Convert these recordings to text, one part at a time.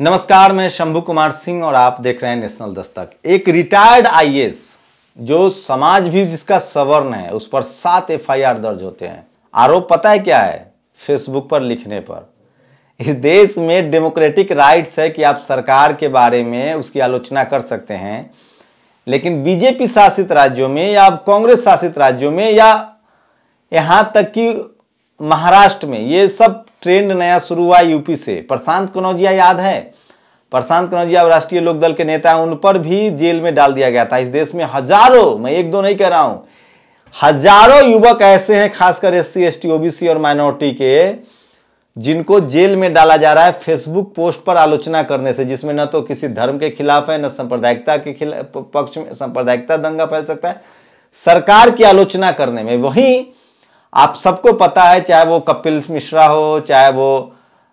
नमस्कार मैं शंभु कुमार सिंह और आप देख रहे हैं नेशनल दस्तक एक रिटायर्ड आईएएस जो समाज भी जिसका सवर्ण है उस पर सात एफआईआर दर्ज होते हैं आरोप पता है क्या है फेसबुक पर लिखने पर इस देश में डेमोक्रेटिक राइट्स है कि आप सरकार के बारे में उसकी आलोचना कर सकते हैं लेकिन बीजेपी शासित राज्यों में या कांग्रेस शासित राज्यों में या यहाँ तक कि महाराष्ट्र में ये सब ट्रेंड नया शुरू हुआ यूपी से प्रशांत कनौजिया याद है प्रशांत कनौजिया राष्ट्रीय लोकदल के नेता है उन पर भी जेल में डाल दिया गया था इस देश में हजारों मैं एक दो नहीं कह रहा हूं हजारों युवक ऐसे हैं खासकर S C S T OBC और माइनॉरिटी के जिनको जेल में डाला जा रहा है फेसबुक पोस्ट पर आलोचना करने से जिसमें न तो किसी धर्म के खिलाफ है न सांप्रदायिकता के खिलाफ पक्ष में सांप्रदायिकता दंगा फैल सकता है सरकार की आलोचना करने में वहीं आप सबको पता है चाहे वो कपिल मिश्रा हो चाहे वो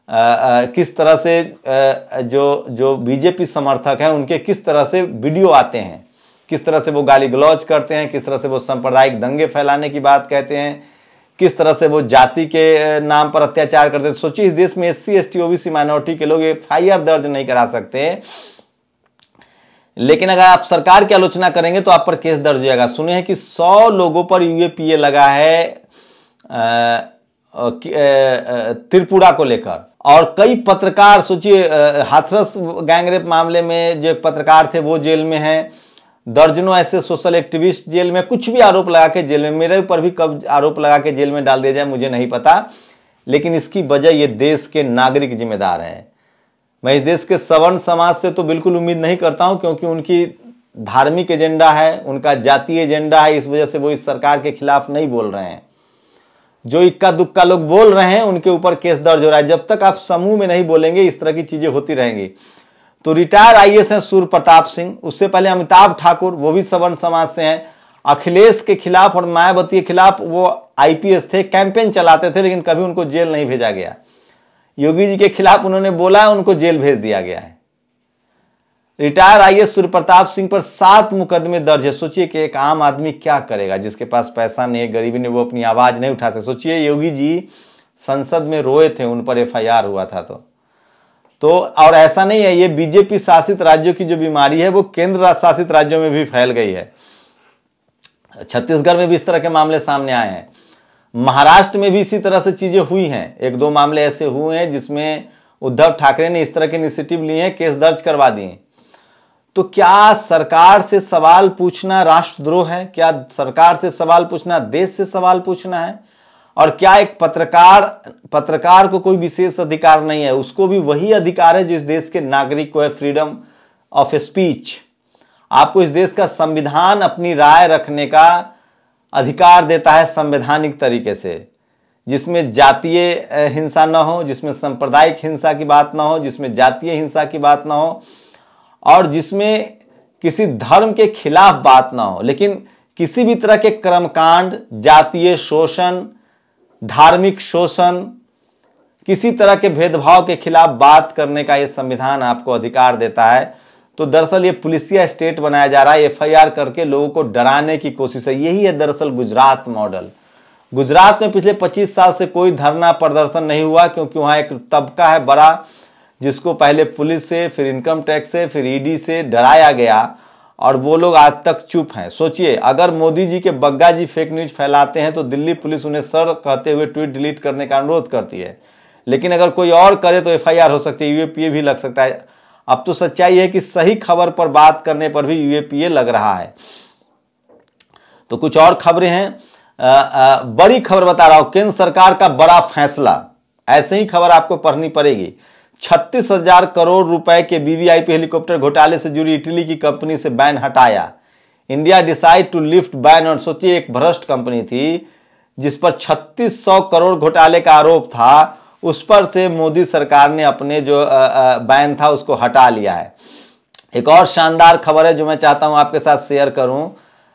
आ, आ, किस तरह से आ, जो जो बीजेपी समर्थक हैं उनके किस तरह से वीडियो आते हैं किस तरह से वो गाली गलौज करते हैं किस तरह से वो सांप्रदायिक दंगे फैलाने की बात कहते हैं किस तरह से वो जाति के नाम पर अत्याचार करते हैं सोचिए इस देश में S C S T OBC minority के लोग एफ आई आर दर्ज नहीं करा सकते लेकिन अगर आप सरकार की आलोचना करेंगे तो आप पर केस दर्ज हो जाएगा सुने हैं कि सौ लोगों पर यूएपीए लगा है त्रिपुरा को लेकर और कई पत्रकार सोचिए हाथरस गैंगरेप मामले में जो पत्रकार थे वो जेल में हैं दर्जनों ऐसे सोशल एक्टिविस्ट जेल में कुछ भी आरोप लगा के जेल में मेरे ऊपर भी कब आरोप लगा के जेल में डाल दिया जाए मुझे नहीं पता लेकिन इसकी वजह ये देश के नागरिक जिम्मेदार हैं मैं इस देश के सवर्ण समाज से तो बिल्कुल उम्मीद नहीं करता हूँ क्योंकि उनकी धार्मिक एजेंडा है उनका जातीय एजेंडा है इस वजह से वो इस सरकार के खिलाफ नहीं बोल रहे हैं जो इक्का दुक्का लोग बोल रहे हैं उनके ऊपर केस दर्ज हो रहा है जब तक आप समूह में नहीं बोलेंगे इस तरह की चीजें होती रहेंगी तो रिटायर आई एस हैं सूर्य प्रताप सिंह उससे पहले अमिताभ ठाकुर वो भी सवर्ण समाज से हैं अखिलेश के खिलाफ और मायावती के खिलाफ वो आईपीएस थे कैंपेन चलाते थे लेकिन कभी उनको जेल नहीं भेजा गया योगी जी के खिलाफ उन्होंने बोला उनको जेल भेज दिया गया है retire I S Surya Pratap Singh पर सात मुकदमे दर्ज है सोचिए कि एक आम आदमी क्या करेगा जिसके पास पैसा नहीं है गरीबी ने वो अपनी आवाज़ नहीं उठा सकते सोचिए योगी जी संसद में रोए थे उन पर एफआईआर हुआ था तो तो और ऐसा नहीं है ये बीजेपी शासित राज्यों की जो बीमारी है वो केंद्र शासित राज्यों में भी फैल गई है छत्तीसगढ़ में भी इस तरह के मामले सामने आए हैं महाराष्ट्र में भी इसी तरह से चीज़ें हुई हैं एक दो मामले ऐसे हुए हैं जिसमें उद्धव ठाकरे ने इस तरह के इनिशिएटिव लिए हैं केस दर्ज करवा दिए तो क्या सरकार से सवाल पूछना राष्ट्रद्रोह है क्या सरकार से सवाल पूछना देश से सवाल पूछना है और क्या एक पत्रकार पत्रकार को कोई विशेष अधिकार नहीं है उसको भी वही अधिकार है जो इस देश के नागरिक को है फ्रीडम ऑफ स्पीच आपको इस देश का संविधान अपनी राय रखने का अधिकार देता है संवैधानिक तरीके से जिसमें जातीय हिंसा ना हो जिसमें सांप्रदायिक हिंसा की बात ना हो जिसमें जातीय हिंसा की बात ना हो और जिसमें किसी धर्म के खिलाफ बात ना हो लेकिन किसी भी तरह के कर्मकांड जातीय शोषण धार्मिक शोषण किसी तरह के भेदभाव के खिलाफ बात करने का ये संविधान आपको अधिकार देता है तो दरअसल ये पुलिसिया स्टेट बनाया जा रहा है एफआईआर करके लोगों को डराने की कोशिश है यही है दरअसल गुजरात मॉडल गुजरात में पिछले 25 साल से कोई धरना प्रदर्शन नहीं हुआ क्योंकि वहाँ एक तबका है बड़ा जिसको पहले पुलिस से फिर इनकम टैक्स से फिर ईडी e से डराया गया और वो लोग आज तक चुप हैं सोचिए अगर मोदी जी के बग्गा जी फेक न्यूज फैलाते हैं तो दिल्ली पुलिस उन्हें सर कहते हुए ट्वीट डिलीट करने का अनुरोध करती है लेकिन अगर कोई और करे तो एफआईआर हो सकती है यूएपीए भी लग सकता है अब तो सच्चाई है कि सही खबर पर बात करने पर भी यूएपीए लग रहा है तो कुछ और खबरें हैं आ, आ, बड़ी खबर बता रहा हूं केंद्र सरकार का बड़ा फैसला ऐसे ही खबर आपको पढ़नी पड़ेगी छत्तीस हजार करोड़ रुपए के वीवीआईपी हेलीकॉप्टर घोटाले से जुड़ी इटली की कंपनी से बैन हटाया India decide to lift ban और सोचिए एक भ्रष्ट कंपनी थी जिस पर 3600 करोड़ घोटाले का आरोप था उस पर से मोदी सरकार ने अपने जो बैन था उसको हटा लिया है एक और शानदार खबर है जो मैं चाहता हूं आपके साथ शेयर करूं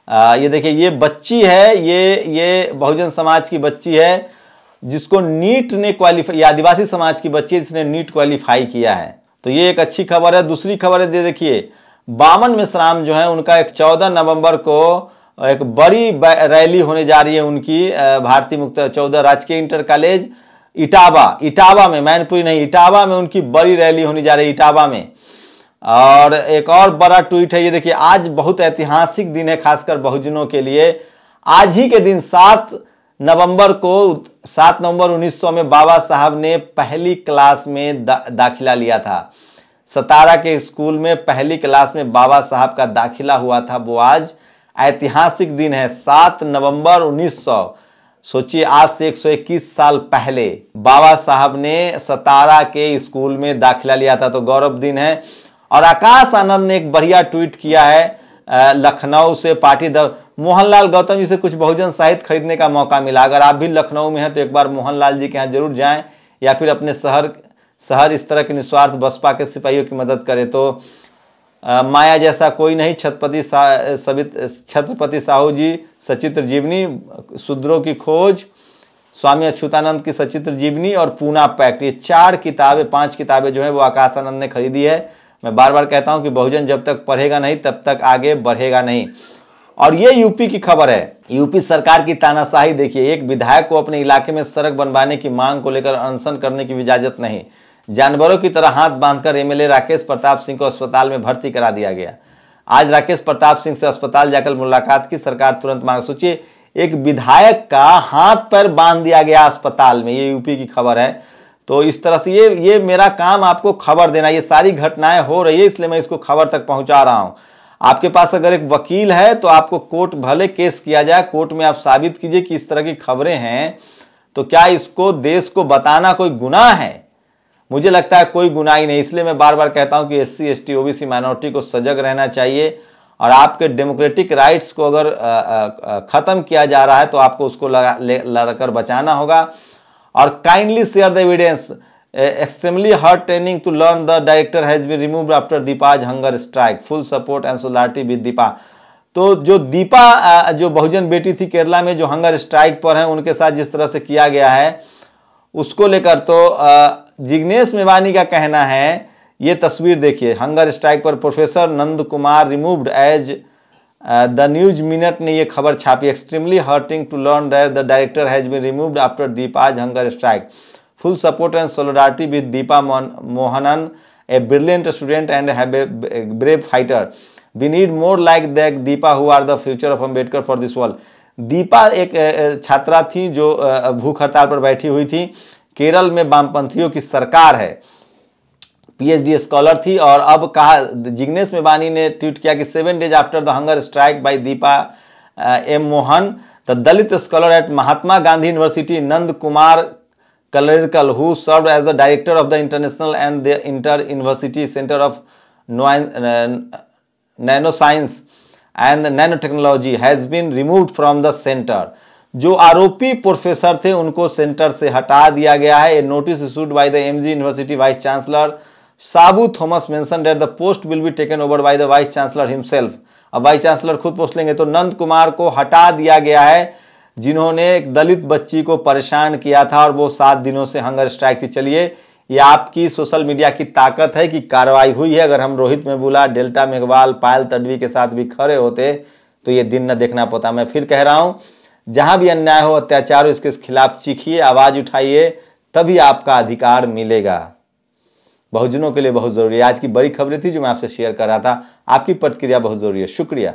आ, ये देखिए ये बच्ची है ये ये बहुजन समाज की बच्ची है जिसको नीट ने क्वालिफाई आदिवासी समाज की बच्ची जिसने नीट क्वालिफाई किया है तो ये एक अच्छी खबर है दूसरी खबर है दे देखिए बामन मिश्राम जो है उनका एक चौदह नवंबर को एक बड़ी रैली होने जा रही है उनकी भारतीय मुक्त चौदह राजकीय इंटर कॉलेज इटावा इटावा में मैनपुरी नहीं इटावा में उनकी बड़ी रैली होने जा रही है इटावा में और एक और बड़ा ट्वीट है ये देखिए आज बहुत ऐतिहासिक दिन है खासकर बहुजनों के लिए आज ही के दिन सात नवंबर को सात नवंबर 1900 में बाबा साहब ने पहली क्लास में दा, दाखिला लिया था सतारा के स्कूल में पहली क्लास में बाबा साहब का दाखिला हुआ था वो आज ऐतिहासिक दिन है सात नवंबर 1900 सोचिए आज से 121 साल पहले बाबा साहब ने सतारा के स्कूल में दाखिला लिया था तो गौरव दिन है और आकाश आनंद ने एक बढ़िया ट्वीट किया है लखनऊ से पाटीदार मोहनलाल गौतम जी से कुछ बहुजन साहित्य खरीदने का मौका मिला अगर आप भी लखनऊ में हैं तो एक बार मोहनलाल जी के यहाँ जरूर जाएं या फिर अपने शहर शहर इस तरह के निस्वार्थ बसपा के सिपाहियों की मदद करें तो आ, माया जैसा कोई नहीं छत्रपति सा सवित छत्रपति साहू जी सचित्र जीवनी शूद्रों की खोज स्वामी अच्छुतानंद की सचित्र जीवनी और पूना पैक्ट ये चार किताबें पाँच किताबें जो हैं वो आकाशानंद ने खरीदी है मैं बार बार कहता हूँ कि बहुजन जब तक पढ़ेगा नहीं तब तक आगे बढ़ेगा नहीं और ये यूपी की खबर है यूपी सरकार की तानाशाही देखिए एक विधायक को अपने इलाके में सड़क बनवाने की मांग को लेकर अनशन करने की इजाजत नहीं जानवरों की तरह हाथ बांधकर एमएलए राकेश प्रताप सिंह को अस्पताल में भर्ती करा दिया गया आज राकेश प्रताप सिंह से अस्पताल जाकर मुलाकात की सरकार तुरंत मांग सोचिए एक विधायक का हाथ पर बांध दिया गया अस्पताल में ये यूपी की खबर है तो इस तरह से ये ये मेरा काम आपको खबर देना ये सारी घटनाएं हो रही है इसलिए मैं इसको खबर तक पहुंचा रहा हूं आपके पास अगर एक वकील है तो आपको कोर्ट भले केस किया जाए कोर्ट में आप साबित कीजिए कि इस तरह की खबरें हैं तो क्या इसको देश को बताना कोई गुनाह है मुझे लगता है कोई गुनाह ही नहीं इसलिए मैं बार बार कहता हूं कि S C S T OBC minority को सजग रहना चाहिए और आपके डेमोक्रेटिक राइट्स को अगर ख़त्म किया जा रहा है तो आपको उसको लड़कर बचाना होगा और kindly share the evidence extremely hard training to learn the director has been removed after Deepa's hunger strike full support and solidarity with Deepa तो जो दीपा जो बहुजन बेटी थी केरला में जो हंगर स्ट्राइक पर हैं उनके साथ जिस तरह से किया गया है उसको लेकर तो जिग्नेश मेवानी का कहना है ये तस्वीर देखिए हंगर स्ट्राइक पर professor Nand Kumar removed as the news minute ने ये खबर छापी extremely hurting to learn that the director has been removed after Deepa's hunger strike full support and solidarity with Deepa Mohanan a brilliant student and have brave fighter we need more like that Deepa who are the future of Ambedkar for this world Deepa एक छात्रा थी जो भूख हड़ताल पर बैठी हुई थी केरल में वामपंथियों की सरकार है पीएचडी स्कॉलर थी और अब कहा जिग्नेश मेवानी ने ट्वीट किया कि seven days after the hunger strike by Deepa M Mohan the Dalit scholar at Mahatma Gandhi University Nand Kumar Kalerkal, who served as the director of the International and the Inter-University Center of Nanoscience and Nanotechnology, has been removed from the center. जो आरोपी professor थे उनको centre से हटा दिया गया है a notice issued by the MG University vice chancellor Sabu Thomas mention that the post will be taken over by the vice chancellor himself अब वाइस चांसलर खुद पोस्ट लेंगे तो नंद कुमार को हटा दिया गया है जिन्होंने एक दलित बच्ची को परेशान किया था और वो सात दिनों से हंगर स्ट्राइक थी चलिए ये आपकी सोशल मीडिया की ताकत है कि कार्रवाई हुई है अगर हम रोहित मेबुला डेल्टा मेघवाल पायल तडवी के साथ भी खड़े होते तो ये दिन न देखना पड़ता मैं फिर कह रहा हूँ जहाँ भी अन्याय हो अत्याचार हो इसके खिलाफ चीखिए आवाज़ उठाइए तभी आपका अधिकार मिलेगा बहुजनों के लिए बहुत ज़रूरी है आज की बड़ी खबरें थी जो मैं आपसे शेयर कर रहा था आपकी प्रतिक्रिया बहुत ज़रूरी है शुक्रिया